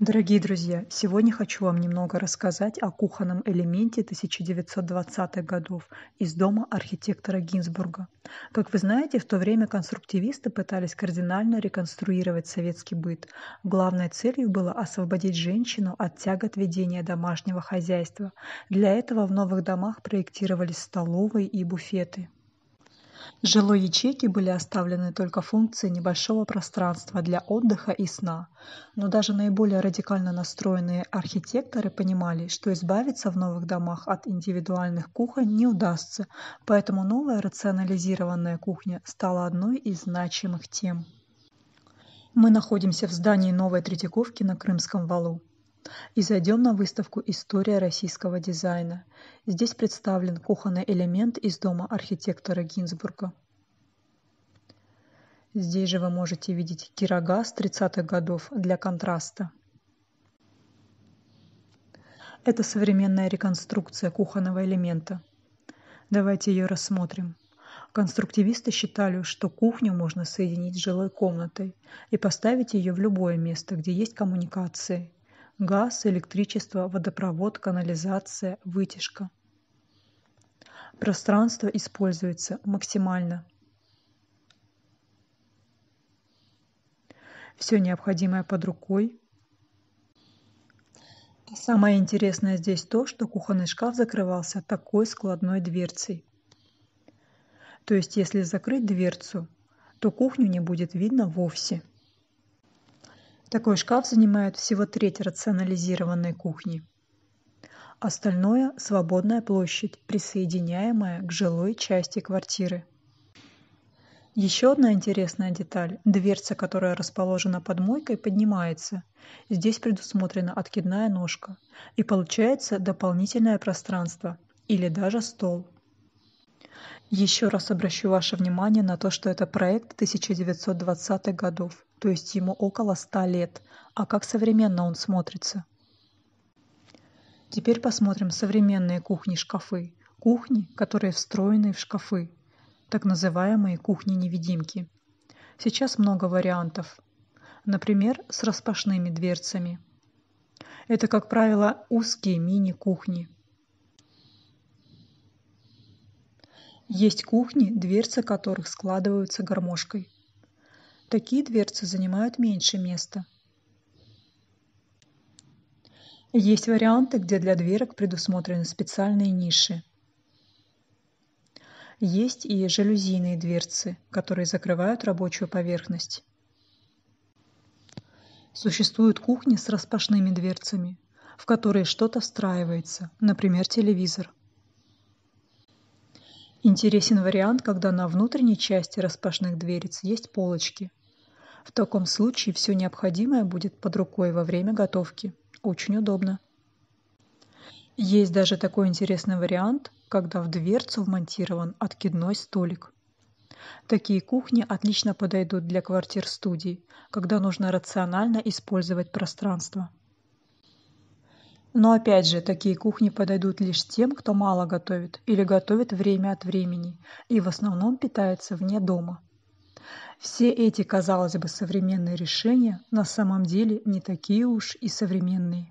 Дорогие друзья, сегодня хочу вам немного рассказать о кухонном элементе 1920-х годов из дома архитектора Гинзбурга. Как вы знаете, в то время конструктивисты пытались кардинально реконструировать советский быт. Главной целью было освободить женщину от тягот ведения домашнего хозяйства. Для этого в новых домах проектировались столовые и буфеты жилой ячейке были оставлены только функции небольшого пространства для отдыха и сна но даже наиболее радикально настроенные архитекторы понимали что избавиться в новых домах от индивидуальных кухонь не удастся поэтому новая рационализированная кухня стала одной из значимых тем мы находимся в здании новой Третьяковки на Крымском валу и зайдем на выставку «История российского дизайна». Здесь представлен кухонный элемент из дома архитектора Гинзбурга. Здесь же вы можете видеть кирогаз 30-х годов для контраста. Это современная реконструкция кухонного элемента. Давайте ее рассмотрим. Конструктивисты считали, что кухню можно соединить с жилой комнатой и поставить ее в любое место, где есть коммуникации – газ, электричество, водопровод, канализация, вытяжка. Пространство используется максимально. Все необходимое под рукой. Самое интересное здесь то, что кухонный шкаф закрывался такой складной дверцей. То есть, если закрыть дверцу, то кухню не будет видно вовсе. Такой шкаф занимает всего треть рационализированной кухни. Остальное – свободная площадь, присоединяемая к жилой части квартиры. Еще одна интересная деталь – дверца, которая расположена под мойкой, поднимается. Здесь предусмотрена откидная ножка. И получается дополнительное пространство или даже стол. Еще раз обращу ваше внимание на то, что это проект 1920-х годов то есть ему около ста лет. А как современно он смотрится? Теперь посмотрим современные кухни-шкафы. Кухни, которые встроены в шкафы. Так называемые кухни-невидимки. Сейчас много вариантов. Например, с распашными дверцами. Это, как правило, узкие мини-кухни. Есть кухни, дверцы которых складываются гармошкой. Такие дверцы занимают меньше места. Есть варианты, где для дверок предусмотрены специальные ниши. Есть и жалюзийные дверцы, которые закрывают рабочую поверхность. Существуют кухни с распашными дверцами, в которые что-то встраивается, например, телевизор. Интересен вариант, когда на внутренней части распашных дверец есть полочки – в таком случае все необходимое будет под рукой во время готовки. Очень удобно. Есть даже такой интересный вариант, когда в дверцу вмонтирован откидной столик. Такие кухни отлично подойдут для квартир-студий, когда нужно рационально использовать пространство. Но опять же, такие кухни подойдут лишь тем, кто мало готовит или готовит время от времени и в основном питается вне дома. Все эти, казалось бы, современные решения на самом деле не такие уж и современные.